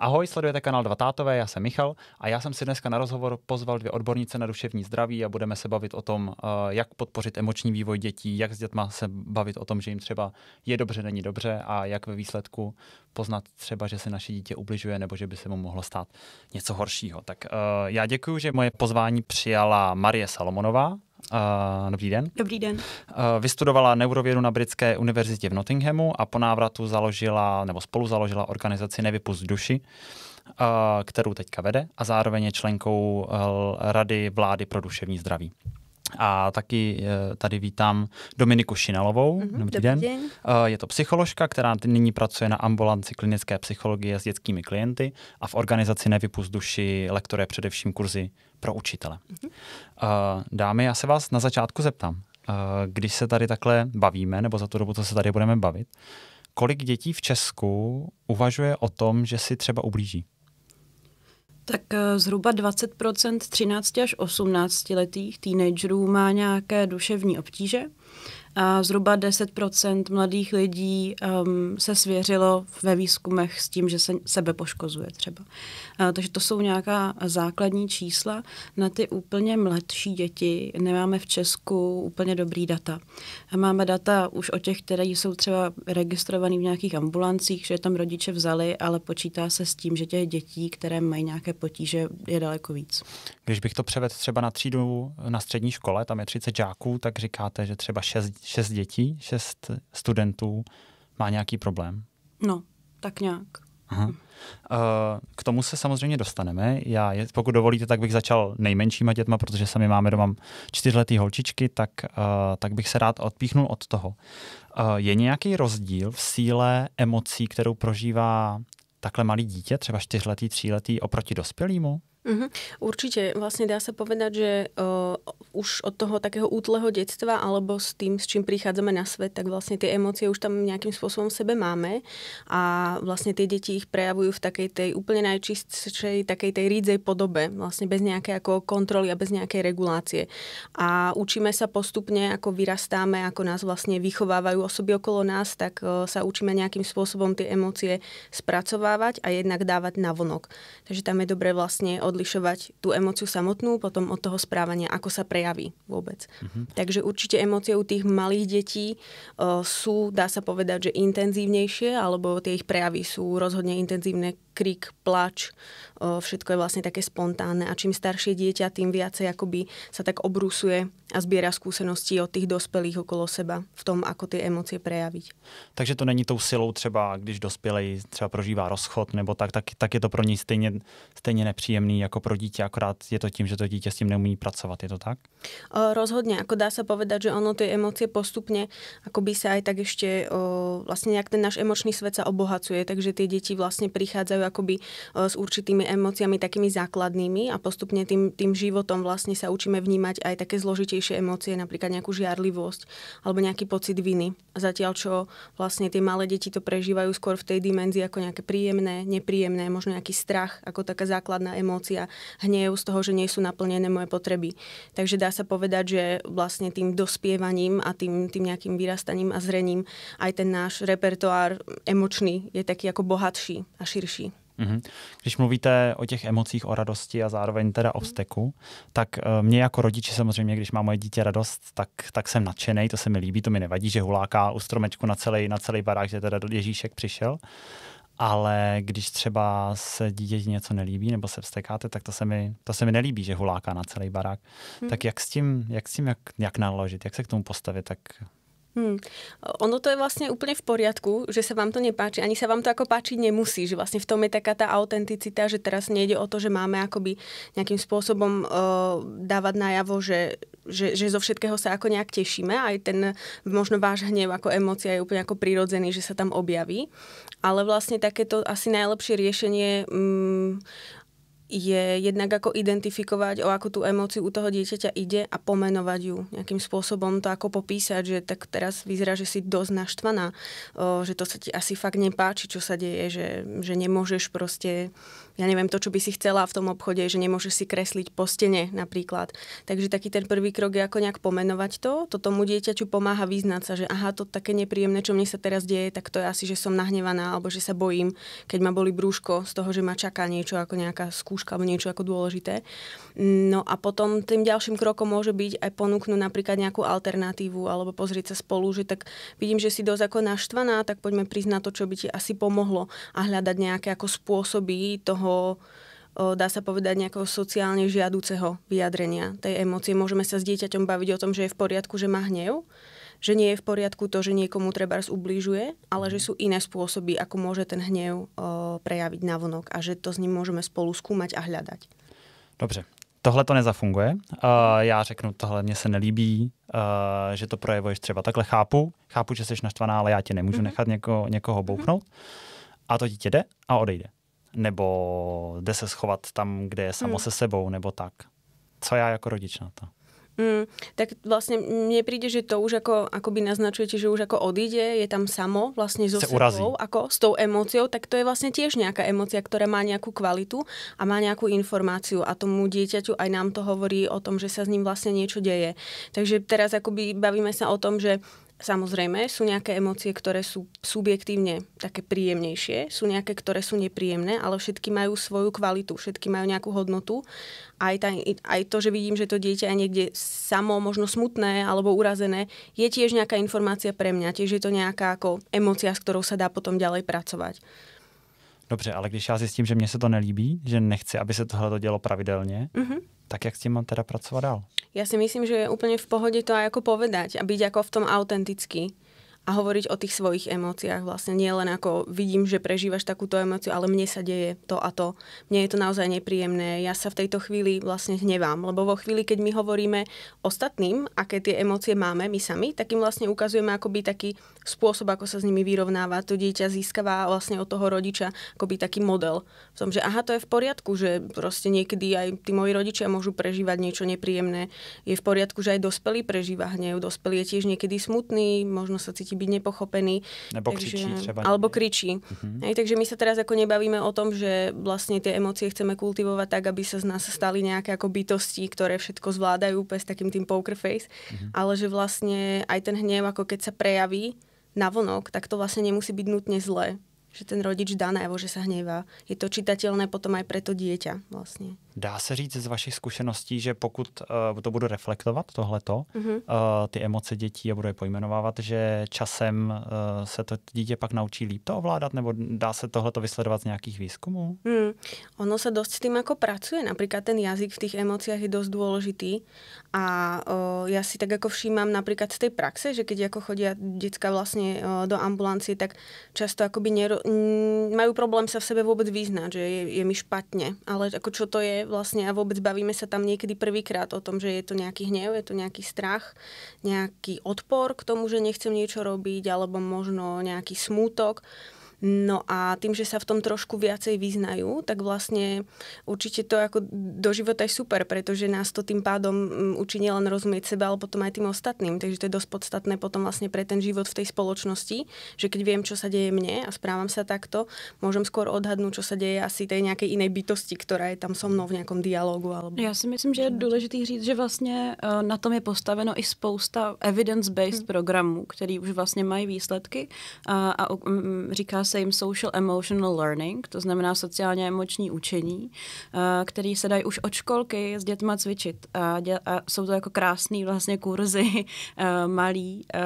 Ahoj, sledujete kanál Dva tátové, já jsem Michal a já jsem si dneska na rozhovor pozval dvě odbornice na duševní zdraví a budeme se bavit o tom, eh, jak podpořit emoční vývoj dětí, jak s dětma se bavit o tom, že jim třeba je dobře, není dobře a jak ve výsledku poznat třeba, že se naše dítě ubližuje nebo že by se mu mohlo stát něco horšího. Tak eh, já děkuji, že moje pozvání přijala Marie Salomonová, Uh, dobrý den. Dobrý den. Uh, vystudovala neurovědu na Britské univerzitě v Nottinghamu a po návratu založila nebo spolu založila organizaci Nevypust duši, uh, kterou teďka vede a zároveň je členkou e, Rady vlády pro duševní zdraví. A taky e, tady vítám Dominiku Šinalovou. Mm-hmm, dobrý, dobrý den. den. Je to psycholožka, která nyní pracuje na ambulanci klinické psychologie s dětskými klienty a v organizaci Nevypust duši lektoruje především kurzy pro učitele. Eh, dámy, já se vás na začátku zeptám, eh, když se tady takhle bavíme, nebo za tu dobu, co se tady budeme bavit, kolik dětí v Česku uvažuje o tom, že si třeba ublíží? Tak eh, zhruba 20 13 až 18 letých teenagerů má nějaké duševní obtíže a zhruba 10% mladých lidí um, se svěřilo ve výzkumech s tím, že se sebe poškozuje třeba. A, takže to jsou nějaká základní čísla. Na ty úplně mladší děti nemáme v Česku úplně dobrý data. Máme data už o těch, které jsou třeba registrovaný v nějakých ambulancích, že tam rodiče vzali, ale počítá se s tím, že těch dětí, které mají nějaké potíže, je daleko víc. Když bych to převedl třeba na třídu na střední škole, tam je 30 žáků, tak říkáte, že třeba 6 šest dětí, šest studentů má nějaký problém? No, tak nějak. Aha. Eh, k tomu se samozřejmě dostaneme. Já, pokud dovolíte, tak bych začal nejmenšíma dětma, protože sami máme doma čtyřletý holčičky, tak, eh, tak bych se rád odpíchnul od toho. Eh, je nějaký rozdíl v síle emocí, kterou prožívá takhle malý dítě, třeba čtyřletý, tříletý, oproti dospělýmu? Uh-huh. Mm-hmm. Určite, vlastne dá sa povedať, že uh, už od toho takého útleho detstva alebo s tým, s čím prichádzame na svet, tak vlastne tie emócie už tam nejakým spôsobom v sebe máme a vlastne tie deti ich prejavujú v takej tej úplne najčistšej, takej tej rídzej podobe, vlastne bez nejakej ako kontroly a bez nejakej regulácie. A učíme sa postupne, ako vyrastáme, ako nás vlastne vychovávajú osoby okolo nás, tak uh, eh, sa učíme nejakým spôsobom tie emócie spracovávať a jednak dávať na vonok. Takže tam je dobre vlastne od odlišovať tú emociu samotnú potom od toho správania, ako sa prejaví vôbec. Mm-hmm. Takže určite emócie u tých malých detí eh, sú, dá sa povedať, že intenzívnejšie, alebo tie ich prejavy sú rozhodne intenzívne, krik, plač, všetko je vlastne také spontánne a čím staršie dieťa, tým viacej akoby sa tak obrusuje a zbiera skúsenosti od tých dospelých okolo seba v tom, ako ty emoce prejaviť. Takže to není tou silou třeba, když dospělej třeba prožívá rozchod nebo tak, tak, tak je to pro ní stejně, stejně nepříjemný jako pro dítě, akorát je to tím, že to dítě s tím neumí pracovat, je to tak? O, rozhodně, ako dá se povedat, že ono ty emoce postupně akoby se aj tak ještě o, vlastně nejak ten náš emočný svět sa obohacuje, takže ty děti vlastně přicházejí akoby o, s určitými emóciami takými základnými a postupne tým, tým životom vlastne sa učíme vnímať aj také zložitejšie emócie, napríklad nejakú žiarlivosť alebo nejaký pocit viny. Zatiaľ, čo vlastne tie malé deti to prežívajú skôr v tej dimenzii ako nejaké príjemné, nepríjemné, možno nejaký strach ako taká základná emócia, hnev z toho, že nie sú naplnené moje potreby. Takže dá sa povedať, že vlastne tým dospievaním a tým, tým nejakým vyrastaním a zrením aj ten náš repertoár emočný je taký ako bohatší a širší. Mm-hmm. Když mluvíte o těch emocích, o radosti a zároveň teda o vzteku, tak eh, mě jako rodiči samozřejmě, když má moje dítě radost, tak, tak jsem nadšený, to se mi líbí, to mi nevadí, že huláká u stromečku na celý, na celý barák, že teda Ježíšek přišel. Ale když třeba se dítěti něco nelíbí nebo se vztekáte, tak to se mi, to se mi nelíbí, že huláká na celý barák. Hmm. Tak jak s tím, jak, s tím jak, jak naložit, jak se k tomu postavit, tak Hmm. Ono to je vlastně úplně v poriadku, že se vám to nepáči. Ani se vám to jako páčit nemusí, že vlastně v tom je taká ta autenticita, že teraz nejde o to, že máme akoby nějakým způsobem uh, dávat najavo, že, že, že zo všetkého se jako nějak těšíme. A i ten možno váš hněv jako emoce je úplně jako přirozený, že se tam objaví. Ale vlastně také to asi nejlepší řešení um, mm, je jednak ako identifikovať, o akú tú emóciu u toho dieťaťa ide a pomenovať ju nejakým spôsobom, to ako popísať, že tak teraz vyzerá, že si dosť naštvaná, že to sa ti asi fakt nepáči, čo sa deje, že, že nemôžeš proste ja neviem, to, čo by si chcela v tom obchode, že nemôžeš si kresliť po stene napríklad. Takže taký ten prvý krok je ako nejak pomenovať to. To tomu dieťaťu pomáha vyznať sa, že aha, to také nepríjemné, čo mne sa teraz deje, tak to je asi, že som nahnevaná alebo že sa bojím, keď ma boli brúško z toho, že ma čaká niečo ako nejaká skúška alebo niečo ako dôležité. No a potom tým ďalším krokom môže byť aj ponúknuť napríklad nejakú alternatívu alebo pozrieť sa spolu, že tak vidím, že si dosť ako naštvaná, tak poďme priznať to, čo by ti asi pomohlo a hľadať nejaké ako spôsoby toho, nejakého dá sa povedať, nejakého sociálne žiaduceho vyjadrenia tej emócie. Môžeme sa s dieťaťom baviť o tom, že je v poriadku, že má hnev, že nie je v poriadku to, že niekomu treba ublížuje, ale že sú iné spôsoby, ako môže ten hnev prejaviť vonok a že to s ním môžeme spolu skúmať a hľadať. Dobře, tohle to nezafunguje. Uh, já řeknu, tohle mě se nelíbí, uh, že to projevuješ třeba takhle. Chápu, chápu, že jsi naštvaná, ale já tě nemůžu mm-hmm. nechat něko, někoho bouchnout. Mm-hmm. A to dítě jde a odejde nebo jde se schovat tam, kde je samo hmm. se sebou, nebo tak. Co já jako rodič na to? Mm, tak vlastně mně přijde že to už jako jako by naznačujete, že už jako odíde, je tam samo vlastně so Se sebou, urazí. ako s tou emociou tak to je vlastně těž nějaká emoce která má nějakou kvalitu a má nějakou informáciu a tomu dieťaťu aj nám to hovorí o tom, že se s ním vlastně něco děje Takže teraz akoby bavíme se o tom, že Samozrejme, sú nejaké emócie, ktoré sú subjektívne také príjemnejšie, sú nejaké, ktoré sú nepríjemné, ale všetky majú svoju kvalitu, všetky majú nejakú hodnotu. Aj, tá, aj to, že vidím, že to dieťa je niekde samo, možno smutné alebo urazené, je tiež nejaká informácia pre mňa, tiež je to nejaká ako emócia, s ktorou sa dá potom ďalej pracovať. Dobře, ale když já zjistím, že mně se to nelíbí, že nechci, aby se tohle dělo pravidelně, mm-hmm tak jak s tím mám teda pracovat dál? Já si myslím, že je úplně v pohodě to jako povedať a být jako v tom autentický a hovoriť o tých svojich emóciách vlastne. Nie len ako vidím, že prežívaš takúto emóciu, ale mne sa deje to a to. Mne je to naozaj nepríjemné. Ja sa v tejto chvíli vlastne hnevám, lebo vo chvíli, keď my hovoríme ostatným, aké tie emócie máme my sami, tak im vlastne ukazujeme akoby taký spôsob, ako sa s nimi vyrovnáva. To dieťa získava vlastne od toho rodiča akoby taký model v tom, že aha, to je v poriadku, že proste niekedy aj tí moji rodičia môžu prežívať niečo nepríjemné. Je v poriadku, že aj dospelý prežíva hnev, dospelý je tiež niekedy smutný, možno sa cíti být nepochopený. Nebo takže, kričí třeba. Alebo kričí. Mm-hmm. takže my se teraz jako nebavíme o tom, že vlastně ty emoce chceme kultivovat tak, aby se z nás staly nějaké jako bytosti, které všetko zvládají úplně s takým tím poker face, mm-hmm. ale že vlastně aj ten hněv, jako keď se prejaví, navonok, tak to vlastně nemusí být nutně zlé že ten rodič dá najevo, že se hněvá. Je to čitatelné potom aj pre to dieťa vlastně. Dá se říct z vašich zkušeností, že pokud uh, to budu reflektovat, tohleto, mm-hmm. uh, ty emoce dětí a budu je pojmenovávat, že časem uh, se to dítě pak naučí líp to ovládat, nebo dá se tohleto vysledovat z nějakých výzkumů? Mm. Ono se dost s tím jako pracuje. Například ten jazyk v těch emociách je dost důležitý a uh, já si tak jako všímám například z té praxe, že když jako chodí děcka vlastně uh, do ambulancie, tak často akoby nero, čo, mm, majú problém sa v sebe vôbec vyznať, že je, je mi špatne. Ale ako čo to je vlastne a vôbec bavíme sa tam niekedy prvýkrát o tom, že je to nejaký hnev, je to nejaký strach, nejaký odpor k tomu, že nechcem niečo robiť alebo možno nejaký smútok. No a tým, že sa v tom trošku viacej vyznajú, tak vlastne určite to ako do života je super, pretože nás to tým pádom mm, učí nielen rozumieť seba, ale potom aj tým ostatným. Takže to je dosť podstatné potom vlastne pre ten život v tej spoločnosti, že keď viem, čo sa deje mne a správam sa takto, môžem skôr odhadnúť, čo sa deje asi tej nejakej inej bytosti, ktorá je tam so mnou v nejakom dialogu. Alebo... Já si myslím, že je dôležité říct, že vlastně eh, na tom je postaveno i spousta evidence-based hmm. programů, který už vlastně mají výsledky eh, a, a říká se jim social emotional learning, to znamená sociálně emoční učení, eh, který se dají už od školky s dětma cvičit. A, a jsou to jako krásné vlastně kurzy eh, malý, eh,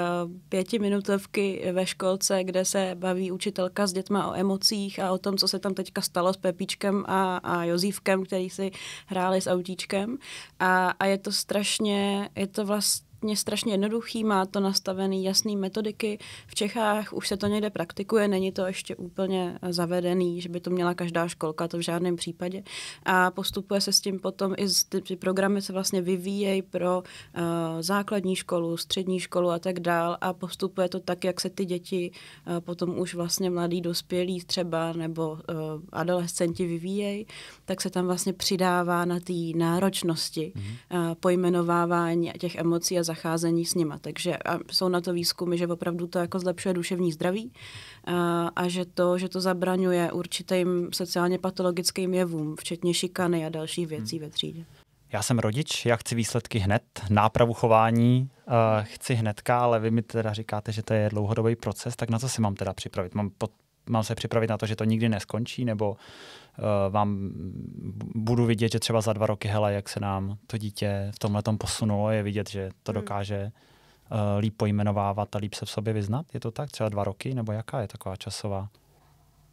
pětiminutovky ve školce, kde se baví učitelka s dětma o emocích a o tom, co se tam teďka stalo s Pepíčkem a, a Jozívkem, který si hráli s autíčkem. A, a je to strašně, je to vlastně vlastně strašně jednoduchý, má to nastavený jasný metodiky. V Čechách už se to někde praktikuje, není to ještě úplně zavedený, že by to měla každá školka, to v žádném případě. A postupuje se s tím potom i ty programy se vlastně vyvíjejí pro uh, základní školu, střední školu a tak dál a postupuje to tak, jak se ty děti uh, potom už vlastně mladí dospělí třeba nebo uh, adolescenti vyvíjejí, tak se tam vlastně přidává na té náročnosti mm-hmm. uh, pojmenovávání těch emocí a zacházení s nima. Takže a jsou na to výzkumy, že opravdu to jako zlepšuje duševní zdraví a, a že, to, že to zabraňuje určitým sociálně patologickým jevům, včetně šikany a dalších věcí hmm. ve třídě. Já jsem rodič, já chci výsledky hned, nápravu chování uh, chci hnedka, ale vy mi teda říkáte, že to je dlouhodobý proces, tak na co si mám teda připravit? Mám, pod, mám se připravit na to, že to nikdy neskončí, nebo Eh, vám budu vidět, že třeba za dva roky, hele, jak se nám to dítě v tomhle tom posunulo, je vidět, že to hmm. dokáže eh, líp pojmenovávat a líp se v sobě vyznat. Je to tak třeba dva roky, nebo jaká je taková časová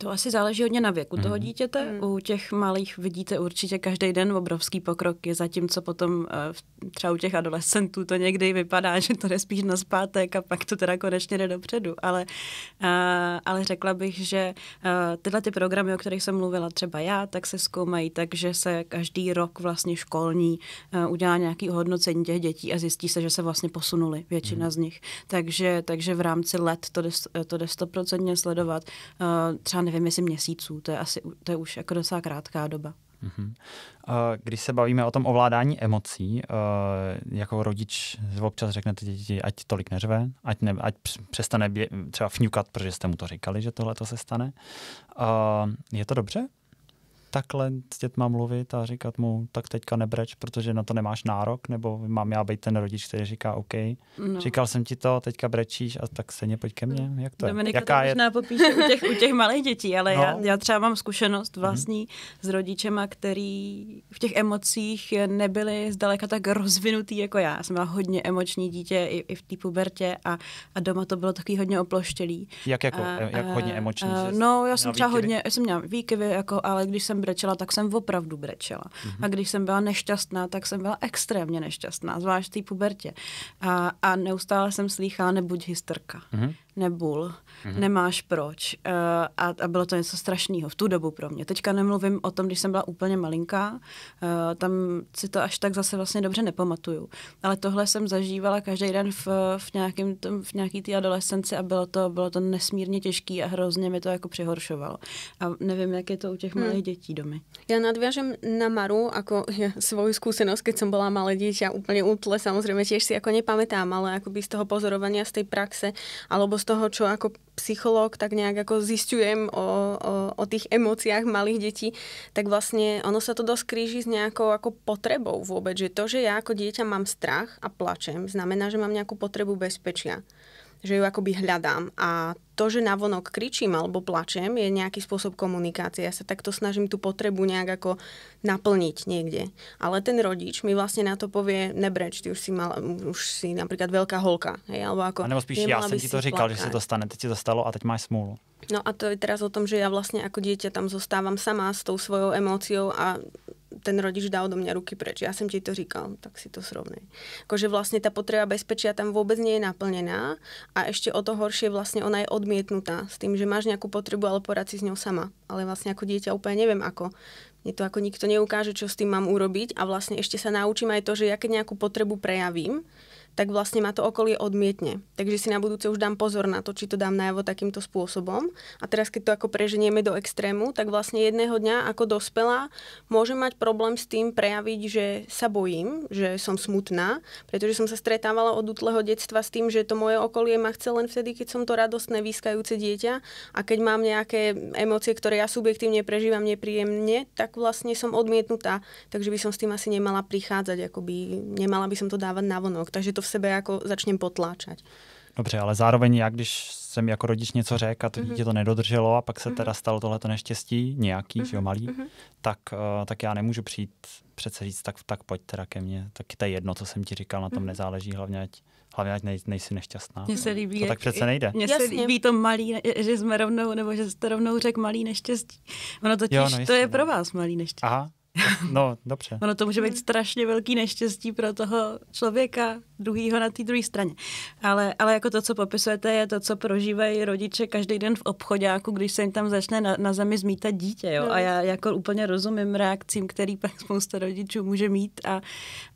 to asi záleží hodně na věku mm. toho mhm. dítěte. Mm. U těch malých vidíte určitě každý den obrovský pokrok zatím zatímco potom eh, třeba u těch adolescentů to někdy vypadá, že to jde spíš na zpátek a pak to teda konečně jde dopředu. Ale, eh, ale řekla bych, že eh, tyhle ty programy, o kterých jsem mluvila třeba já, tak se zkoumají tak, že se každý rok vlastně školní udělá nějaký hodnocení těch dětí a zjistí se, že se vlastně posunuli většina mm. z nich. Takže, takže v rámci let to jde, to jde stoprocentně sledovat. Třeba nevím, jestli měsíců, to je, asi, to je už jako docela krátká doba. Uh-huh. Když se bavíme o tom ovládání emocí, eh, jako rodič občas řeknete děti, ať tolik neřve, ať, ne, ať přestane bě, třeba fňukat, protože jste mu to říkali, že tohle to se stane. Je to dobře? takhle s dětma mluvit a říkat mu, tak teďka nebreč, protože na to nemáš nárok, nebo mám já být ten rodič, který říká OK, no. říkal jsem ti to, teďka brečíš a tak se pojď ke mně. Jak to Dominika je? Jaká to možná je... popíše u těch, u těch malých dětí, ale no. já, já, třeba mám zkušenost mhm. vlastní mm. s rodičema, který v těch emocích nebyli zdaleka tak rozvinutý jako já. Já jsem byla hodně emoční dítě i, i v té pubertě a, a doma to bylo taky hodně oploštělý. Jak jako? A, jak hodně emoční? A, no, já jsem třeba hodně, já jsem měla výkyvy, jako, ale když jsem brečela, tak jsem opravdu brečela. Mm-hmm. A když jsem byla nešťastná, tak jsem byla extrémně nešťastná, zvlášť v té pubertě. A, a neustále jsem slýchala, nebuď hysterka. Mm-hmm nebul, mm-hmm. nemáš proč. Uh, a, a bylo to něco strašného v tu dobu pro mě. Teďka nemluvím o tom, když jsem byla úplně malinká, uh, tam si to až tak zase vlastně dobře nepamatuju. Ale tohle jsem zažívala každý den v, v, nějakým v nějaký té adolescenci a bylo to, bylo to nesmírně těžké a hrozně mi to jako přihoršovalo. A nevím, jak je to u těch hmm. malých hmm. dětí domy. Já nadviažem na Maru, jako ja, zkušenost, když jsem byla bola malé já úplně útle, samozřejmě tiež si jako nepamätám, ale akoby z toho pozorování z té praxe, alebo z toho, čo ako psycholog tak nejak ako zistujem o, o, o tých emóciách malých detí, tak vlastne ono sa to dosť kríži s nejakou ako potrebou vôbec, že to, že ja ako dieťa mám strach a plačem, znamená, že mám nejakú potrebu bezpečia že ju akoby hľadám a to, že navonok kričím alebo plačem, je nejaký spôsob komunikácie. Ja sa takto snažím tú potrebu nejak ako naplniť niekde. Ale ten rodič mi vlastne na to povie, nebreč, ty už si, mal, už si napríklad veľká holka. Hej, alebo ako, a nebo spíš, já som ti to říkal, plakať. že se to stane, teď ti to stalo a teď máš smůlu. No a to je teraz o tom, že ja vlastne ako dieťa tam zostávam sama s tou svojou emóciou a ten rodič dá do mě ruky preč. Já jsem ti to říkal, tak si to srovnej. Jakože vlastně ta potřeba bezpečí tam vůbec není naplněná a ještě o to horší vlastně ona je odmítnutá s tím, že máš nějakou potřebu, ale porad si s ňou sama. Ale vlastně jako dieťa úplně nevím, ako. Mně to jako nikto neukáže, čo s tým mám urobiť a vlastně ještě se naučím aj to, že jaké nějakou potřebu prejavím, tak vlastne ma to okolie odmietne. Takže si na budúce už dám pozor na to, či to dám najavo takýmto spôsobom. A teraz, keď to ako preženieme do extrému, tak vlastne jedného dňa ako dospelá môžem mať problém s tým prejaviť, že sa bojím, že som smutná, pretože som sa stretávala od útleho detstva s tým, že to moje okolie ma chce len vtedy, keď som to radostné, výskajúce dieťa a keď mám nejaké emócie, ktoré ja subjektívne prežívam nepríjemne, tak vlastne som odmietnutá. Takže by som s tým asi nemala prichádzať, akoby nemala by som to dávať na vonok. Takže to v sebe jako začněm potláčať. Dobře, ale zároveň já, když jsem jako rodič něco řekl a to dítě mhm. to nedodrželo a pak se teda mhm. stalo tohleto neštěstí, nějaký, mm-hmm. jo, mhm, malý, tak, uh, tak já nemůžu přijít přece říct, tak, tak pojď teda ke mně, tak to je jedno, co jsem ti říkal, na tom nezáleží, hlavně ať, hlavně ať nej, nejsi nešťastná. Mně se líbí. To tak přece nejde. Mně se líbí to malý, že jsme rovnou, nebo že jste rovnou řekl malý neštěstí. Ono totiž, jo, no, jistě, to je no. pro vás malý neštěstí. Aha, No, dobře. ono to může být strašně velký neštěstí pro toho člověka druhýho na té druhé straně. Ale, ale jako to, co popisujete, je to, co prožívají rodiče každý den v obchodáku, když se jim tam začne na, na zemi zmítat dítě. Jo? A no. já jako úplně rozumím reakcím, který pak spousta rodičů může mít. A,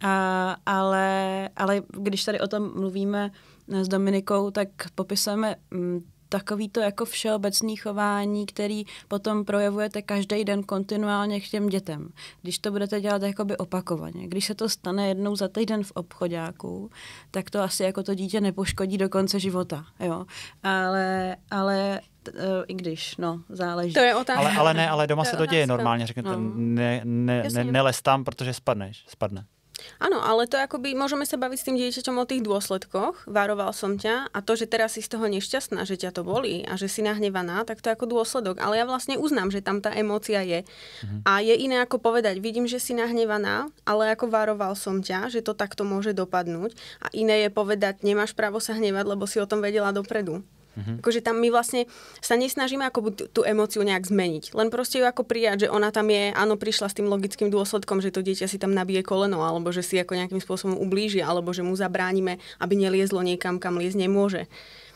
a, ale, ale když tady o tom mluvíme, s Dominikou, tak popisujeme mm, takový to jako všeobecný chování, který potom projevujete každý den kontinuálně k těm dětem. Když to budete dělat jakoby opakovaně. Když se to stane jednou za týden v obchodáku, tak to asi jako to dítě nepoškodí do konce života. Jo? Ale, ale e, i když, no, záleží. To je otázka. Ale, ale ne, ale doma to se to děje normálně, řeknete, no. ne, ne, ne, neles tam, protože spadneš, spadne. Áno, ale to akoby môžeme sa baviť s tým dieťaťom o tých dôsledkoch. Varoval som ťa a to, že teraz si z toho nešťastná, že ťa to bolí a že si nahnevaná, tak to je ako dôsledok. Ale ja vlastne uznám, že tam tá emócia je. Mhm. A je iné ako povedať, vidím, že si nahnevaná, ale ako varoval som ťa, že to takto môže dopadnúť. A iné je povedať, nemáš právo sa hnevať, lebo si o tom vedela dopredu. Mm-hmm. Akože tam my vlastne sa nesnažíme ako tú, tú emociu nejak zmeniť. Len proste ju ako prijať, že ona tam je, áno, prišla s tým logickým dôsledkom, že to dieťa si tam nabije koleno, alebo že si ako nejakým spôsobom ublíži, alebo že mu zabránime, aby neliezlo niekam, kam liezť nemôže.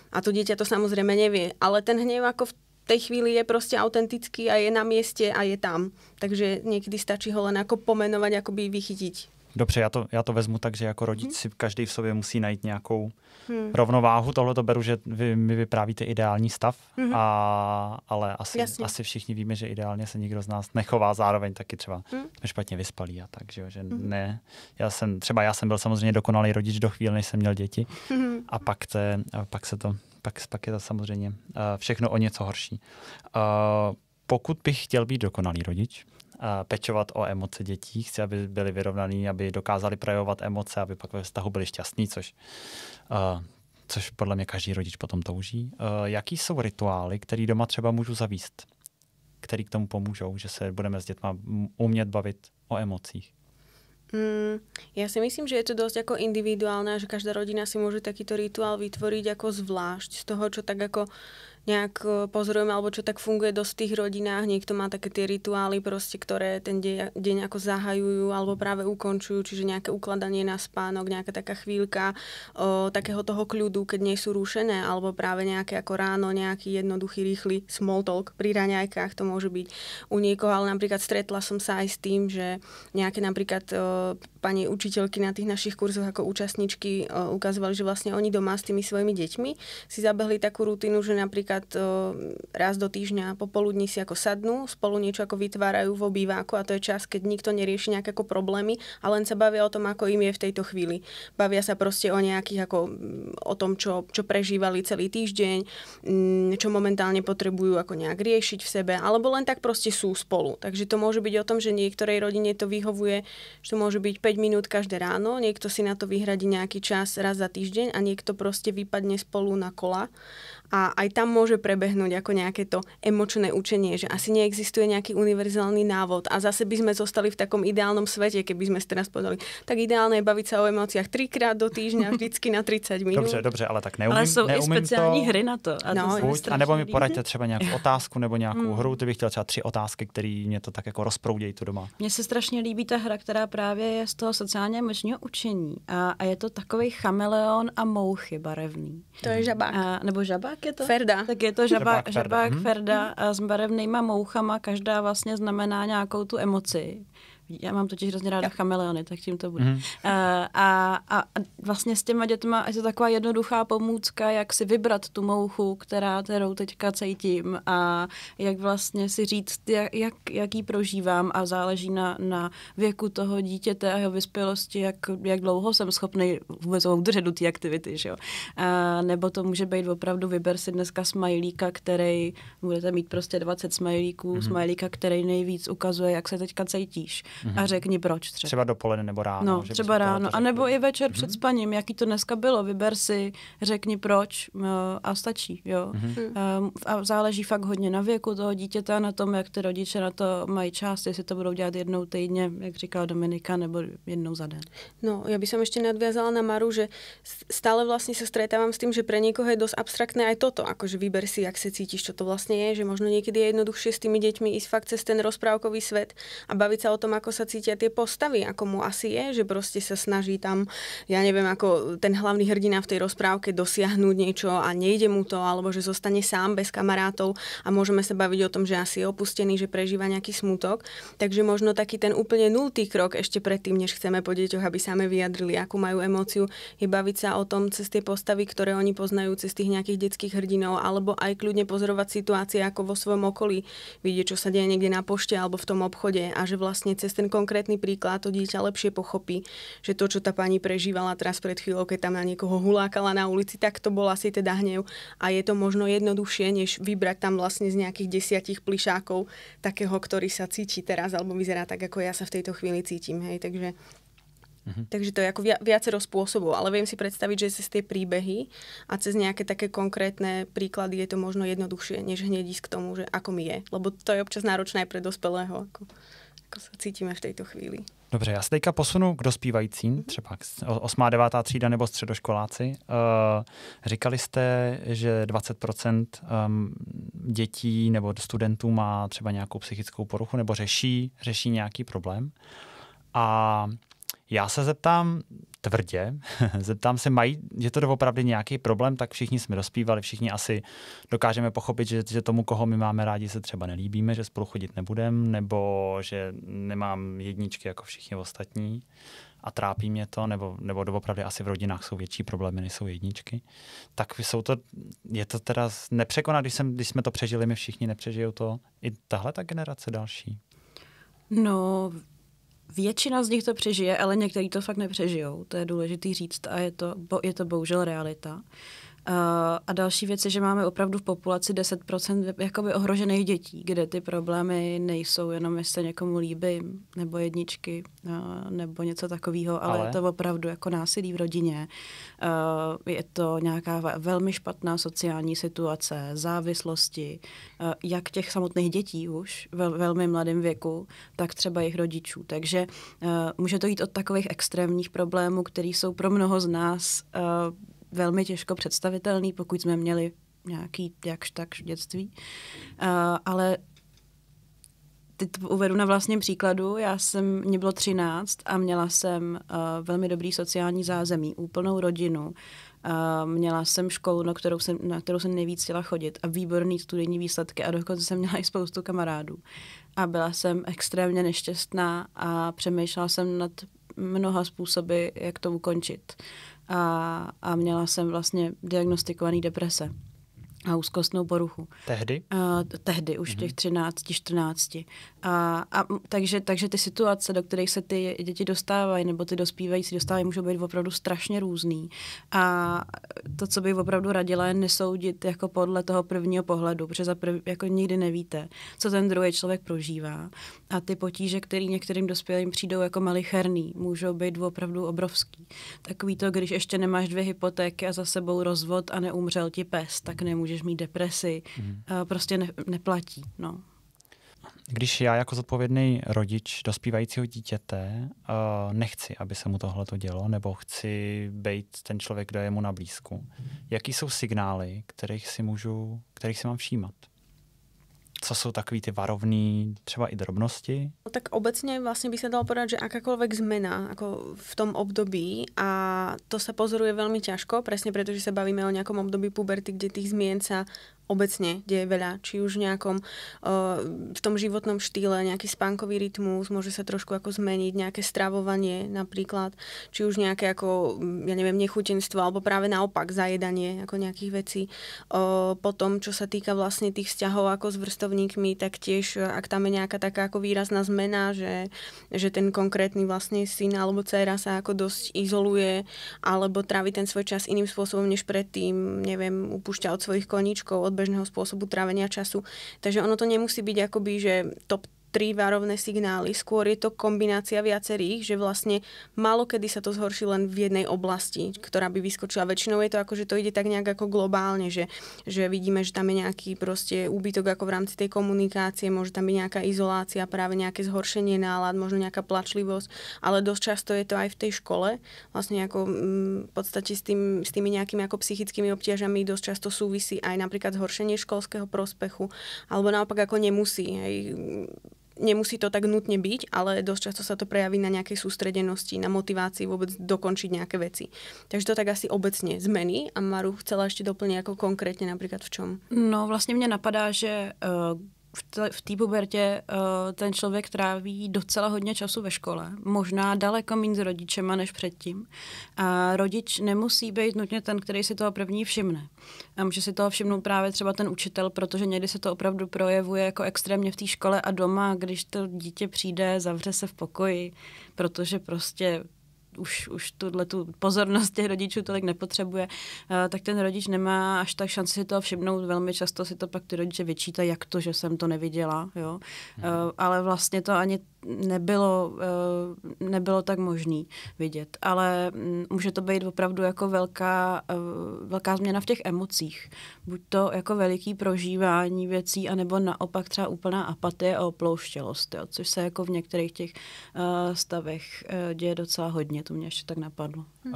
A to dieťa to samozrejme nevie. Ale ten hnev ako v tej chvíli je prostě autentický a je na místě a je tam. Takže někdy stačí ho len jako pomenovat, by vychytit. Dobře, já to, já to vezmu tak, že jako rodič mhm. si každý v sobě musí najít nějakou hmm. rovnováhu. Tohle to beru, že vy mi vyprávíte ideální stav, hmm. a, ale asi, asi všichni víme, že ideálně se nikdo z nás nechová zároveň taky třeba hmm. špatně vyspalý a tak, že, jo, že hmm. ne. Já jsem, třeba já jsem byl samozřejmě dokonalý rodič do chvíle, než jsem měl děti hmm. a pak, te, a pak se to pak, pak je to samozřejmě uh, všechno o něco horší. Uh, pokud bych chtěl být dokonalý rodič, pečovat o emoce dětí, chci, aby byly vyrovnaný, aby dokázali projevovat emoce, aby pak ve vztahu byli šťastní, což což podle mě každý rodič potom touží. jaký jsou rituály, které doma třeba můžu zavíst, které k tomu pomůžou, že se budeme s dětma umět bavit o emocích? Mm, ja si myslím, že je to dosť ako individuálne, že každá rodina si môže takýto rituál vytvoriť ako zvlášť z toho, čo tak ako nejak eh, pozorujeme, alebo čo tak funguje dosť v tých rodinách. Niekto má také tie rituály proste, ktoré ten de deň ako zahajujú alebo práve ukončujú, čiže nejaké ukladanie na spánok, nejaká taká chvíľka o, eh, takého toho kľudu, keď nie sú rušené, alebo práve nejaké ako ráno, nejaký jednoduchý, rýchly small talk pri raňajkách, to môže byť u niekoho, ale napríklad stretla som sa aj s tým, že nejaké napríklad o, eh, pani učiteľky na tých našich kurzoch ako účastničky o, ukazovali, že vlastne oni doma s tými svojimi deťmi si zabehli takú rutinu, že napríklad dvakrát eh, raz do týždňa popoludní si ako sadnú, spolu niečo ako vytvárajú v obýváku a to je čas, keď nikto nerieši nejaké ako problémy a len sa bavia o tom, ako im je v tejto chvíli. Bavia sa proste o nejakých ako mm, o tom, čo, čo prežívali celý týždeň, mm, čo momentálne potrebujú ako nejak riešiť v sebe, alebo len tak proste sú spolu. Takže to môže byť o tom, že niektorej rodine to vyhovuje, že to môže byť 5 minút každé ráno, niekto si na to vyhradí nejaký čas raz za týždeň a niekto proste vypadne spolu na kola. A aj tam môže môže prebehnúť ako nejaké to emočné učenie, že asi neexistuje nejaký univerzálny návod a zase by sme zostali v takom ideálnom svete, keby sme si teraz povedali, tak ideálne je baviť sa o emóciách trikrát do týždňa, vždycky na 30 minut. Dobře, dobře, ale tak neumím, Ale sú neumím i speciální to. hry na to. A, no, to buď, a nebo mi poradíte třeba nějakou otázku nebo nějakou hmm. hru, ty bych chtěl třeba tři otázky, které mě to tak jako rozproudějí tu doma. Mně se strašně líbí ta hra, která právě je z toho sociálně emočního učení a, a je to takový chameleon a mouchy barevný. To je žabák. A, nebo žabák je to? Ferda. Tak je to žaba, žabák, žabák mhm. ferda hmm. s barevnýma mouchama, každá vlastně znamená nějakou tu emoci. Já mám totiž hrozně ráda chameleony, tak tím to bude. Mm. a, a, a vlastně s těma dětma je to taková jednoduchá pomůcka, jak si vybrat tu mouchu, která, kterou teďka cítím a jak vlastně si říct, jak, jak, jak ji prožívám a záleží na, na věku toho dítěte a jeho vyspělosti, jak, jak dlouho jsem schopný vůbec udržet do té aktivity. Že jo? A, eh, nebo to může být opravdu, vyber si dneska smajlíka, který budete mít prostě 20 smajlíků, mm. smajlíka, který nejvíc ukazuje, jak se teďka cítíš mm-hmm. a řekni proč třeba. Třeba dopoledne nebo ráno. No, že třeba ráno, a nebo i večer mm-hmm. před mhm. spaním, jaký to dneska bylo, vyber si, řekni proč a stačí, jo. Mm-hmm. A záleží fakt hodně na věku toho dítěte, na tom, jak ty rodiče na to mají část, jestli to budou dělat jednou týdně, jak říkala Dominika, nebo jednou za den. No, já bych se ještě nadvězala na Maru, že stále vlastně se stretávám s tím, že pro někoho je dost abstraktné aj toto, že vyber si, jak se cítíš, co to vlastně je, že možno někdy je jednoduchší s tými dětmi i fakt cez ten rozprávkový svět a bavit se o tom, jak ako sa cítia tie postavy, ako mu asi je, že proste sa snaží tam, ja neviem, ako ten hlavný hrdina v tej rozprávke dosiahnuť niečo a nejde mu to, alebo že zostane sám bez kamarátov a môžeme sa baviť o tom, že asi je opustený, že prežíva nejaký smutok. Takže možno taký ten úplne nultý krok ešte predtým, než chceme po deťoch, aby sami vyjadrili, akú majú emóciu, je baviť sa o tom cez tie postavy, ktoré oni poznajú cez tých nejakých detských hrdinov, alebo aj kľudne pozorovať situácie ako vo svojom okolí, vidieť, čo sa deje niekde na pošte alebo v tom obchode a že vlastne cez ten konkrétny príklad to dieťa lepšie pochopí, že to, čo ta pani prežívala teraz pred chvíľou, keď tam na někoho hulákala na ulici, tak to bol asi teda hnev a je to možno jednoduchšie, než vybrať tam vlastne z nejakých desiatich plišákov takého, ktorý sa cíti teraz alebo vyzerá tak, ako ja sa v tejto chvíli cítim. Hej? Takže Mm-hmm. Takže to je jako viacero spôsobov, ale vím si představit, že cez tie príbehy a cez nějaké také konkrétne príklady je to možno jednodušší, než hned k tomu, že ako mi je, lebo to je občas náročné pro dospělého. Jako jako se cítíme v této chvíli. Dobře, já se teďka posunu k dospívajícím, mhm. třeba osmá, devátá třída nebo středoškoláci. Eh, říkali jste, že 20% ehm, dětí nebo studentů má třeba nějakou psychickou poruchu nebo řeší, řeší nějaký problém. A já se zeptám tvrdě, zeptám se, mají, je to doopravdy nějaký problém, tak všichni jsme dospívali, všichni asi dokážeme pochopit, že, že tomu, koho my máme rádi, se třeba nelíbíme, že spolu chodit nebudem, nebo že nemám jedničky jako všichni ostatní a trápí mě to, nebo, nebo doopravdy asi v rodinách jsou větší problémy, než jsou jedničky, tak jsou to, je to teda nepřekonat, když, jsem, když jsme to přežili, my všichni nepřežijou to, i tahle ta generace další. No, Většina z nich to přežije, ale někteří to fakt nepřežijou. To je důležité říct a je to, bo, je to bohužel realita. A další věc je, že máme opravdu v populaci 10% jakoby ohrožených dětí, kde ty problémy nejsou jenom, jestli někomu líbí, nebo jedničky, nebo něco takového, ale, ale je to opravdu jako násilí v rodině. Je to nějaká velmi špatná sociální situace, závislosti, jak těch samotných dětí už ve velmi mladém věku, tak třeba jejich rodičů. Takže může to jít od takových extrémních problémů, které jsou pro mnoho z nás velmi těžko představitelný, pokud jsme měli nějaký jakž tak dětství. Uh, ale teď uvedu na vlastním příkladu. Já jsem, mě bylo 13 a měla jsem uh, velmi dobrý sociální zázemí, úplnou rodinu. Uh, měla jsem školu, na kterou jsem, na kterou jsem nejvíc chtěla chodit a výborný studijní výsledky a dokonce jsem měla i spoustu kamarádů. A byla jsem extrémně nešťastná a přemýšlela jsem nad mnoha způsoby, jak to ukončit. A, a měla jsem vlastně diagnostikovaný deprese a úzkostnou poruchu. Tehdy? Uh, tehdy, už mm-hmm. těch 13, 14. A, a takže, takže ty situace, do kterých se ty děti dostávají, nebo ty dospívající dostávají, můžou být opravdu strašně různý. A to, co bych opravdu radila, je nesoudit jako podle toho prvního pohledu, protože za prv, jako nikdy nevíte, co ten druhý člověk prožívá. A ty potíže, které některým dospělým přijdou jako malicherný, můžou být opravdu obrovský. Takový to, když ještě nemáš dvě hypotéky a za sebou rozvod a neumřel ti pes, tak nemůžeš můžeš mít depresi, mm. prostě ne, neplatí. No. Když já jako zodpovědný rodič dospívajícího dítěte uh, nechci, aby se mu tohle to dělo, nebo chci být ten člověk, kdo je mu na blízku, jaký jsou signály, kterých si můžu, kterých si mám všímat? Co jsou takový ty varovný, třeba i drobnosti, tak obecně vlastně by se dalo povedať, že akákoľvek zmena ako v tom období a to sa pozoruje veľmi ťažko, presne preto, že sa bavíme o nejakom období puberty, kde tých zmien sa obecne deje veľa, či už v nejakom eh, v tom životnom štýle, nejaký spánkový rytmus, môže sa trošku ako zmeniť, nejaké stravovanie napríklad, či už nejaké ako, ja neviem, nechutenstvo, alebo práve naopak zajedanie ako nejakých vecí. Eh, potom, čo sa týka vlastne tých vzťahov ako s vrstovníkmi, tak tiež, eh, ak tam je nejaká taká ako výrazná zmena, znamená, že, že ten konkrétny vlastne syn alebo dcera sa ako dosť izoluje alebo trávi ten svoj čas iným spôsobom než predtým, neviem, upúšťa od svojich koníčkov, od bežného spôsobu trávenia času. Takže ono to nemusí byť akoby, že top tri varovné signály, skôr je to kombinácia viacerých, že vlastne málo kedy sa to zhorší len v jednej oblasti, ktorá by vyskočila. Väčšinou je to ako, že to ide tak nejak ako globálne, že, že vidíme, že tam je nejaký proste úbytok ako v rámci tej komunikácie, môže tam byť nejaká izolácia, práve nejaké zhoršenie nálad, možno nejaká plačlivosť, ale dosť často je to aj v tej škole, vlastne ako mm, v podstate s, tým, s tými nejakými ako psychickými obťažami dosť často súvisí aj napríklad zhoršenie školského prospechu, alebo naopak ako nemusí. Hej nemusí to tak nutne byť, ale dosť často sa to prejaví na nejakej sústredenosti, na motivácii vôbec dokončiť nejaké veci. Takže to tak asi obecně zmení a Maru chcela ještě doplnit jako konkrétně například v čom? No vlastně mě napadá, že uh, v té pubertě eh, ten člověk tráví docela hodně času ve škole, možná daleko méně s rodičema než předtím. A rodič nemusí být nutně ten, který si toho první všimne. A může si toho všimnout právě třeba ten učitel, protože někdy se to opravdu projevuje jako extrémně v té škole a doma, když to dítě přijde, zavře se v pokoji, protože prostě už, už tuhle tu pozornost těch rodičů tolik nepotřebuje, eh, tak ten rodič nemá až tak šanci si to všimnout. Velmi často si to pak ty rodiče vyčítají, jak to, že jsem to neviděla. Jo? Hmm. Ale vlastně to ani nebylo, eh, nebylo tak možný vidět. Ale mm, může to být opravdu jako velká, velká změna v těch emocích. Buď to jako veliký prožívání věcí, anebo naopak třeba úplná apatie a oplouštělost, jo? což se jako v některých těch stavech děje docela hodně to mě ještě tak napadlo. Uh,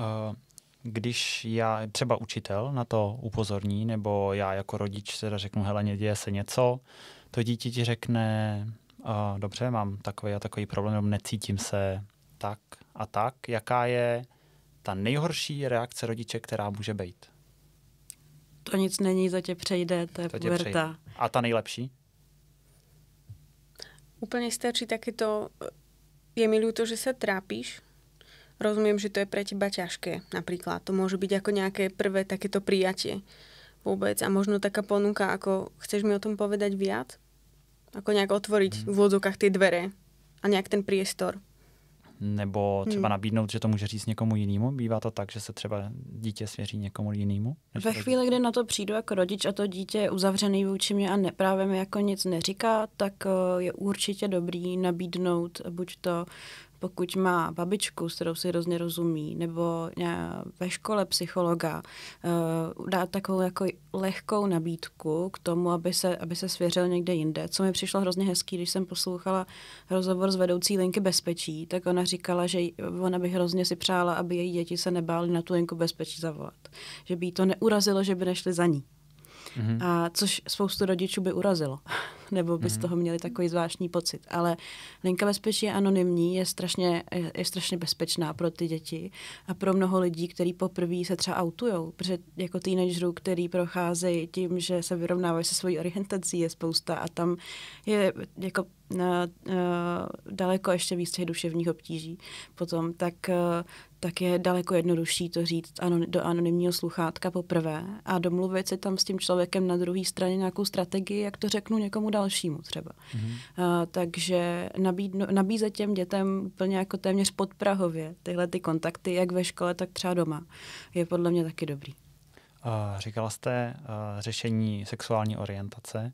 když já, třeba učitel na to upozorní, nebo já jako rodič teda řeknu, hele, děje se něco, to dítě ti řekne, uh, dobře, mám takový a takový problém, nebo necítím se tak a tak. Jaká je ta nejhorší reakce rodiče, která může být? To nic není, za tě přejde, to je to puberta. A ta nejlepší? Úplně stačí taky to, eh, je mi líto, že se trápíš, Rozumiem, že to je pre teba ťažké napríklad. To môže byť ako nejaké prvé takéto prijatie vôbec a možno taká ponuka, ako chceš mi o tom povedať viac? Ako nějak otvoriť mm. v úvodzovkách ty dvere a nějak ten priestor. Nebo mhm. třeba hmm. nabídnout, že to může říct někomu jinému? Bývá to tak, že se třeba dítě svěří někomu jinému? Ve chvíli, kdy na to přijdu jako rodič a to dítě je uzavřený vůči mě a neprávě mi jako nic neříká, tak eh, je určitě dobrý nabídnout buď to pokud má babičku, s kterou si hrozně rozumí, nebo ve škole psychologa, eh, dá dát takovou jako lehkou nabídku k tomu, aby se, aby se svěřil někde jinde. Co mi přišlo hrozně hezký, když jsem poslouchala rozhovor s vedoucí linky bezpečí, tak ona říkala, že ona by hrozně si přála, aby její děti se nebály na tu linku bezpečí zavolat. Že by jí to neurazilo, že by nešli za ní. Mm-hmm. A což spoustu rodičů by urazilo nebo by z mhm. toho měli takový zvláštní pocit. Ale linka bezpečí je anonymní, je strašně, je, je strašně bezpečná pro ty děti a pro mnoho lidí, kteří poprvé se třeba autujou, protože jako teenagerů, který procházejí tím, že se vyrovnávají se svojí orientací, je spousta a tam je jako na, na, daleko ještě víc těch duševních obtíží potom, tak, tak je daleko jednodušší to říct do anonymního sluchátka poprvé a domluvit si tam s tím člověkem na druhé straně nějakou strategii, jak to řeknu někomu dalšímu dalšímu třeba. Mm-hmm. Uh, takže nabídno, nabízet těm dětem úplně jako téměř podprahově tyhle ty kontakty, jak ve škole, tak třeba doma, je podle mě taky dobrý. Uh, říkala jste uh, řešení sexuální orientace.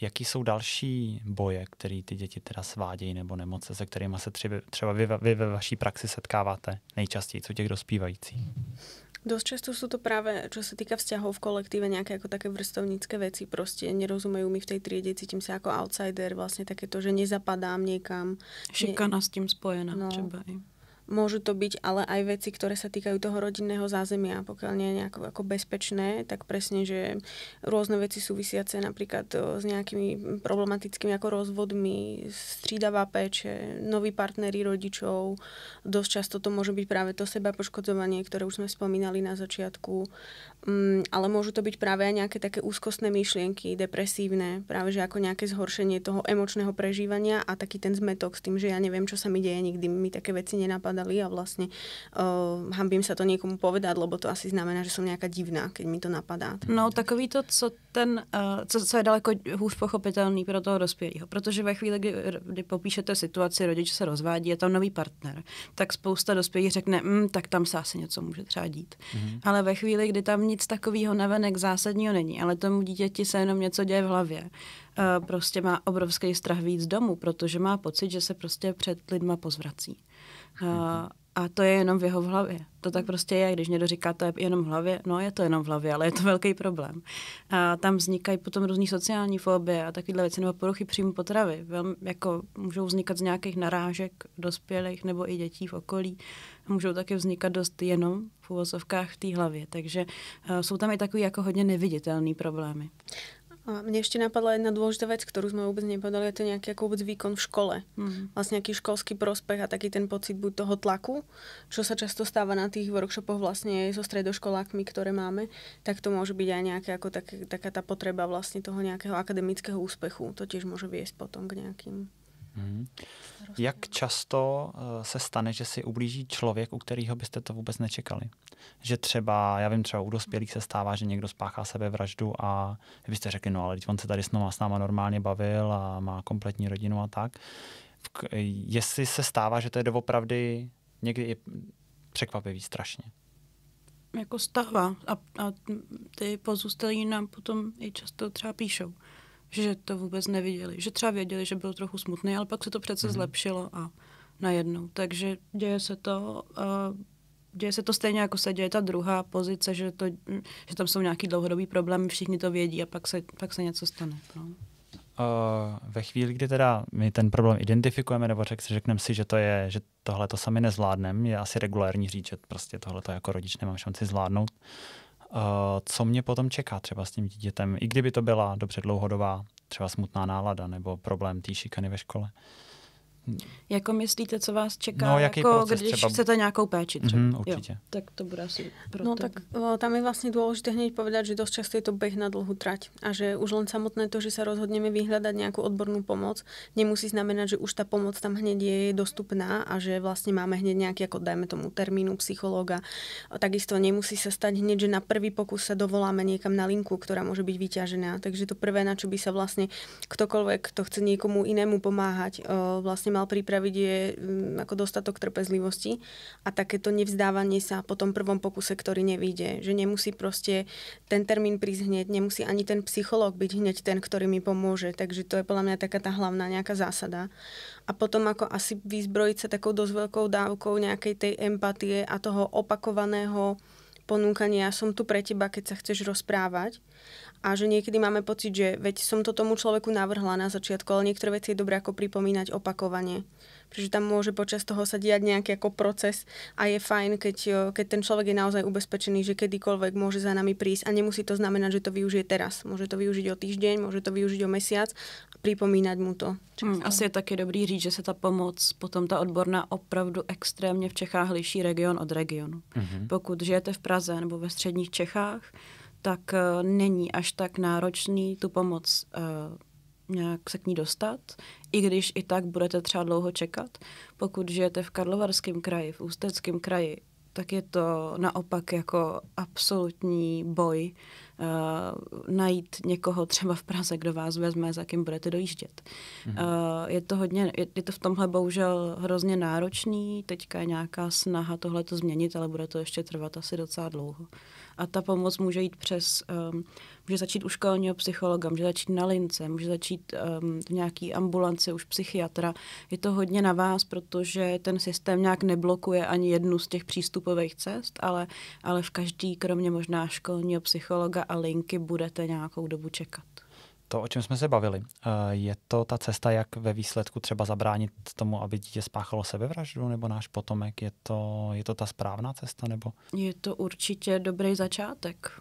Jaký jsou další boje, které ty děti teda svádějí nebo nemoce, se kterými se třeba vy, vy ve vaší praxi setkáváte nejčastěji, co těch dospívajících? Dosť často sú to práve, čo sa týka vzťahov v kolektíve, nejaké ako také vrstovnícke veci, prostě nerozumejú mi v tej triede, cítim sa ako outsider, vlastne také to, že nezapadám niekam. Šikana ne... s tím spojená no. třeba i. Môžu to byť ale aj veci, ktoré sa týkajú toho rodinného zázemia, pokiaľ nie je nejako ako bezpečné, tak presne, že rôzne veci súvisiace napríklad e, s nejakými problematickými ako rozvodmi, střídavá péče, noví partnery rodičov, dosť často to môže byť práve to seba poškodzovanie, ktoré už sme spomínali na začiatku, mm, ale môžu to byť práve aj nejaké také úzkostné myšlienky, depresívne, práve že ako nejaké zhoršenie toho emočného prežívania a taký ten zmetok s tým, že ja neviem, čo sa mi deje, nikdy mi také veci nenapadnú hľadali a vlastne uh, hambím sa to niekomu povedať, lebo to asi znamená, že som nejaká divná, keď mi to napadá. No takový to, co, ten, uh, co, co je daleko hůř pochopitelný pro toho dospělého, protože ve chvíli, kdy, kdy popíšete situaci, rodič se rozvádí, je tam nový partner, tak spousta dospělých řekne, mm, tak tam se asi něco může třeba dít. Mm-hmm. Ale ve chvíli, kdy tam nic takového navenek zásadního není, ale tomu dítěti se jenom něco děje v hlavě, eh, prostě má obrovský strach víc domů, protože má pocit, že se prostě před lidma pozvrací. A, a to je jenom v jeho v hlavě. To tak prostě je, když někdo říká, to je jenom v hlavě, no je to jenom v hlavě, ale je to velký problém. A tam vznikají potom různé sociální fobie a takovéhle věci, nebo poruchy příjmu potravy. Velmi, jako můžou vznikat z nějakých narážek dospělých nebo i dětí v okolí. Můžou taky vznikat dost jenom v uvozovkách v té hlavě. Takže uh, jsou tam i takové jako hodně neviditelné problémy. A mne ešte napadla jedna dôležitá vec, ktorú sme vôbec nepovedali, je to nejaký ako vôbec výkon v škole. Mm. Vlastne nejaký školský prospech a taký ten pocit buď toho tlaku, čo sa často stáva na tých workshopoch vlastne so stredoškolákmi, ktoré máme, tak to môže byť aj nejaká ako tak, taká tá potreba vlastne toho nejakého akademického úspechu. To tiež môže viesť potom k nejakým Hmm. Jak často eh, se stane, že si ublíží člověk, u kterého byste to vůbec nečekali? Že třeba, já vím, třeba u dospělých se stává, že někdo spáchá sebevraždu a vy byste řekli, no ale teď on se tady s, s náma normálně bavil a má kompletní rodinu a tak. Jestli se stává, že to je doopravdy někdy je překvapivý strašně. Jako stahva a, a ty pozůstalí nám potom i často třeba píšou že to vůbec neviděli, že třeba věděli, že byl trochu smutný, ale pak se to přece mm-hmm. zlepšilo a najednou. Takže děje se to, uh, děje se to stejně, jako se děje ta druhá pozice, že, to, že tam jsou nějaký dlouhodobý problémy, všichni to vědí a pak se, pak se něco stane. No. Uh, ve chvíli, kdy teda my ten problém identifikujeme nebo řek, řekneme si, že to je, že tohle to sami nezvládneme, je asi regulární říct, že prostě tohle to jako rodič nemám šanci zvládnout. Uh, Eh, co mě potom čeká třeba s tím dítětem, i kdyby to byla dobře dlouhodobá třeba smutná nálada nebo problém té šikany ve škole. Jako myslíte, co vás čeká, no, jaký jako když třeba... chcete nějakou péči třeba. Mm, určitě. Jo, tak to bude asi pro No tebe. tak o, tam je vlastně důležité hned povedat, že dost často je to běh na dlouhou trať a že už len samotné to, že se rozhodneme vyhledat nějakou odbornou pomoc, nemusí znamenat, že už ta pomoc tam hned je dostupná a že vlastně máme hned nějaký, jako dajme tomu termínu psychologa. A takisto nemusí se stať hned, že na prvý pokus se dovoláme někam na linku, která může být vyťažená. Takže to prvé, na čo by se vlastně ktokoliv, kto chce někomu inému pomáhat, vlastně mal pripraviť, je mm, ako dostatok trpezlivosti a takéto nevzdávanie sa po tom prvom pokuse, ktorý nevíde. Že nemusí prostě ten termín prísť hneď, nemusí ani ten psycholog byť hneď ten, ktorý mi pomôže. Takže to je podľa mňa taká tá hlavná nejaká zásada. A potom ako asi vyzbrojiť sa takou dosť veľkou dávkou nejakej tej empatie a toho opakovaného ponúkania, ja som tu pre teba, keď sa chceš rozprávať a že niekedy máme pocit, že veď som to tomu človeku navrhla na začiatku, ale niektoré veci je dobré ako pripomínať opakovane. Pretože tam môže počas toho sa diať nejaký ako proces a je fajn, keď, eh, keď ten človek je naozaj ubezpečený, že kedykoľvek môže za nami prísť a nemusí to znamenať, že to využije teraz. Môže to využiť o týždeň, môže to využiť o mesiac a pripomínať mu to. Hmm, asi je také dobrý říct, že se ta pomoc, potom ta odborná opravdu extrémně v Čechách liší region od regionu. Mm-hmm. Pokud žijete v Praze nebo ve středních Čechách, tak eh, není až tak náročný tu pomoc eh, nějak se k ní dostat, i když i tak budete třeba dlouho čekat. Pokud žijete v Karlovarském kraji, v Ústeckém kraji, tak je to naopak jako absolutní boj uh, najít někoho třeba v Praze, kdo vás vezme, za kým budete dojíždět. Mm-hmm. Uh, je to hodně, je, je to v tomhle bohužel hrozně náročný, teďka je nějaká snaha tohle to změnit, ale bude to ještě trvat asi docela dlouho. A ta pomoc může jít přes, um, může začít u školního psychologa, může začít na lince, může začít um, v nějaký ambulanci už psychiatra. Je to hodně na vás, protože ten systém nějak neblokuje ani jednu z těch přístupových cest, ale, ale v každý, kromě možná školního psychologa a linky, budete nějakou dobu čekat to, o čem jsme se bavili. Eh, je to ta cesta, jak ve výsledku třeba zabránit tomu, aby dítě spáchalo sebevraždu nebo náš potomek? Je to, je to ta správná cesta? nebo? Je to určitě dobrý začátek.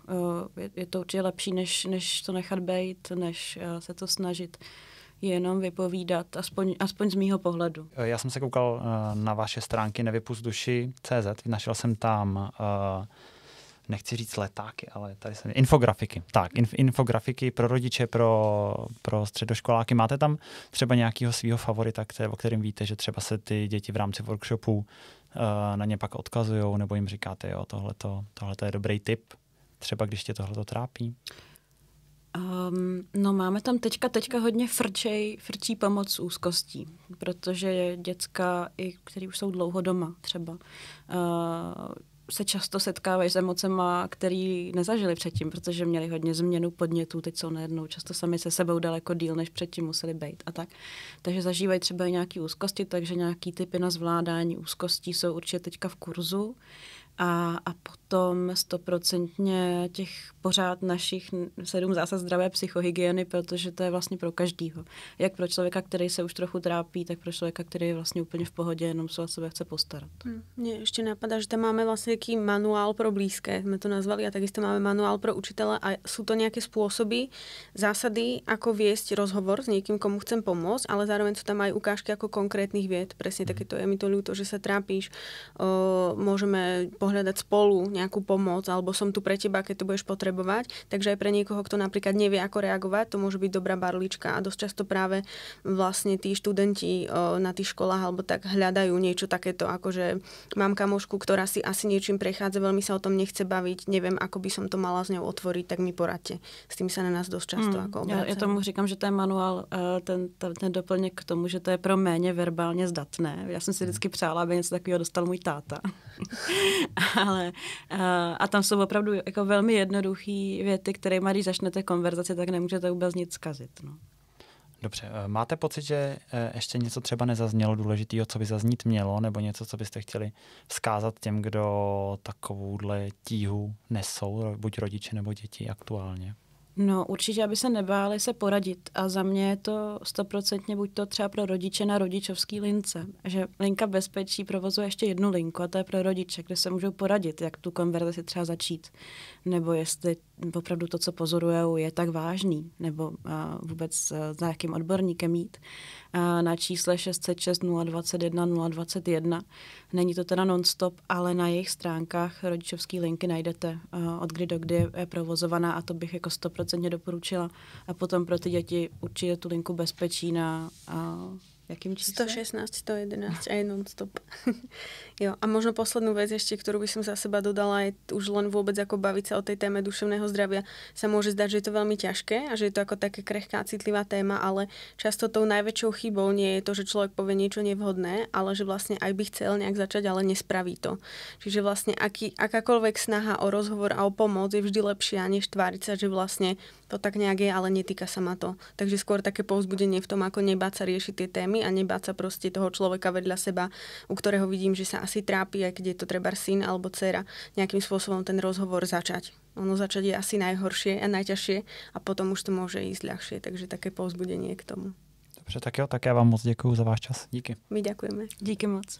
Eh, je, je to určitě lepší, než, než to nechat být, než eh, se to snažit jenom vypovídat, aspoň, aspoň z mýho pohledu. Já jsem se koukal na vaše stránky nevypustduši.cz, našel jsem tam uh, nechci říct letáky, ale tady jsem, infografiky. Tak, inf, infografiky pro rodiče, pro, pro středoškoláky. Máte tam třeba nějakého svého favorita, které, o kterém víte, že třeba se ty děti v rámci workshopů uh, eh, na ně pak odkazují, nebo jim říkáte, jo, tohleto, tohleto je dobrý tip, třeba když tě tohleto trápí? Um, no máme tam teďka, teďka hodně frčej, frčí pomoc s úzkostí, protože děcka, i, který už jsou dlouho doma třeba, uh, se často setkávají s emocema, který nezažili předtím, protože měli hodně změnu podnětů, teď jsou najednou často sami se sebou daleko díl, než předtím museli být a tak. Takže zažívají třeba i nějaké úzkosti, takže nějaký typy na zvládání úzkostí jsou určitě teďka v kurzu a, a potom tom stoprocentně těch pořád našich sedm zásad zdravé psychohygieny, protože to je vlastně pro každýho. Jak pro člověka, který se už trochu trápí, tak pro člověka, který je vlastně úplně v pohodě, jenom se o sebe chce postarat. Hm. Mně ještě napadá, že tam máme vlastně jaký manuál pro blízké, jsme to nazvali, a jste máme manuál pro učitele a jsou to nějaké způsoby, zásady, ako věst, rozhovor s někým, komu chcem pomoct, ale zároveň jsou tam mají ukážky jako konkrétních věd, přesně hm. taky to je mi to ľúto, že se trápíš, o, můžeme pohledat spolu nejakú pomoc alebo som tu pre teba, keď to budeš potrebovať. Takže aj pre niekoho, kto napríklad nevie, ako reagovať, to môže byť dobrá barlička a dosť často práve vlastne tí študenti na tých školách alebo tak hľadajú niečo takéto, akože mám kamošku, ktorá si asi niečím prechádza, veľmi sa o tom nechce baviť, neviem, ako by som to mala s ňou otvoriť, tak mi poradte. S tým sa na nás dosť často mm, ako ja, Já, tomu říkám, že to je manuál, e, ten, ten, ten doplněk k tomu, že to je pro méně verbálne zdatné. Já jsem si hmm. vždycky přála, aby něco takového dostal můj táta. Ale a, a tam jsou opravdu jako velmi jednoduché věty, které když začnete konverzaci, tak nemůžete vůbec nic zkazit. No. Dobře, eh, máte pocit, že eh, ještě něco třeba nezaznělo důležitého, co by zaznít mělo, nebo něco, co byste chtěli vzkázat těm, kdo takovouhle tíhu nesou, buď rodiče nebo děti aktuálně? No určitě, aby se nebáli se poradit a za mě je to stoprocentně buď to třeba pro rodiče na rodičovský lince, že linka bezpečí provozuje ještě jednu linku a to je pro rodiče, kde se můžou poradit, jak tu konverzaci třeba začít nebo jestli opravdu to, co pozorují, je tak vážný, nebo uh, vůbec eh, za jakým odborníkem jít. Uh, na čísle 606 021 021 není to teda non-stop, ale na jejich stránkách rodičovský linky najdete, uh, od kdy do kdy je provozovaná a to bych jako stoprocentně doporučila. A potom pro ty děti určitě tu linku bezpečí na uh, jakým čísle? 116, 111 a non-stop. jo, a možno poslednú vec ešte, ktorú by som za seba dodala, je už len vôbec ako baviť sa o tej téme duševného zdravia. Sa môže zdať, že je to veľmi ťažké a že je to ako také krehká, citlivá téma, ale často tou najväčšou chybou nie je to, že človek povie niečo nevhodné, ale že vlastne aj by chcel nejak začať, ale nespraví to. Čiže vlastne aký, akákoľvek snaha o rozhovor a o pomoc je vždy lepšia, než tváriť sa, že vlastne to tak nejak je, ale netýka sa ma to. Takže skôr také povzbudenie v tom, ako nebáť sa riešiť tie témy a nebáť sa proste toho človeka vedľa seba, u ktorého vidím, že sa asi trápi, aj keď je to treba syn alebo dcera, nejakým spôsobom ten rozhovor začať. Ono začať je asi najhoršie a najťažšie a potom už to môže ísť ľahšie, takže také povzbudenie k tomu. Dobře, tak jo, tak já vám moc děkuji za váš čas. Díky. My děkujeme. Díky moc.